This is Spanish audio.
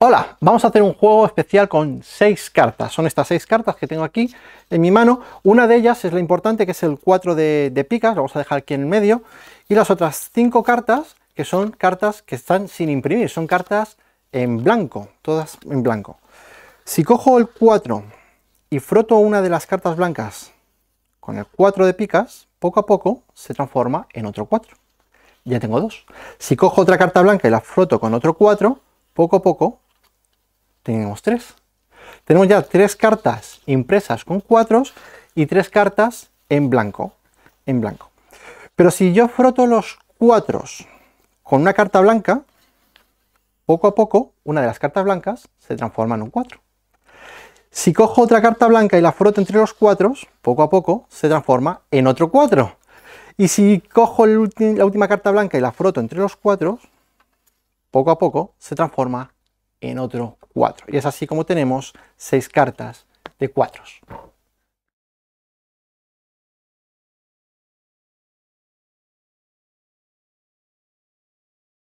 Hola, vamos a hacer un juego especial con seis cartas. Son estas seis cartas que tengo aquí en mi mano. Una de ellas es la importante, que es el 4 de, picas, lo vamos a dejar aquí en medio. Y las otras cinco cartas, que son cartas que están sin imprimir, son cartas en blanco, todas en blanco. Si cojo el 4 y froto una de las cartas blancas con el 4 de picas, poco a poco se transforma en otro 4. Ya tengo dos. Si cojo otra carta blanca y la froto con otro 4, poco a poco tenemos tres. Tenemos ya tres cartas impresas con cuatros y tres cartas en blanco. En blanco. Pero si yo froto los cuatros con una carta blanca, poco a poco una de las cartas blancas se transforma en un cuatro. Si cojo otra carta blanca y la froto entre los cuatros, poco a poco se transforma en otro cuatro. Y si cojo la última carta blanca y la froto entre los cuatro, poco a poco se transforma en otro 4. Y es así como tenemos 6 cartas de 4.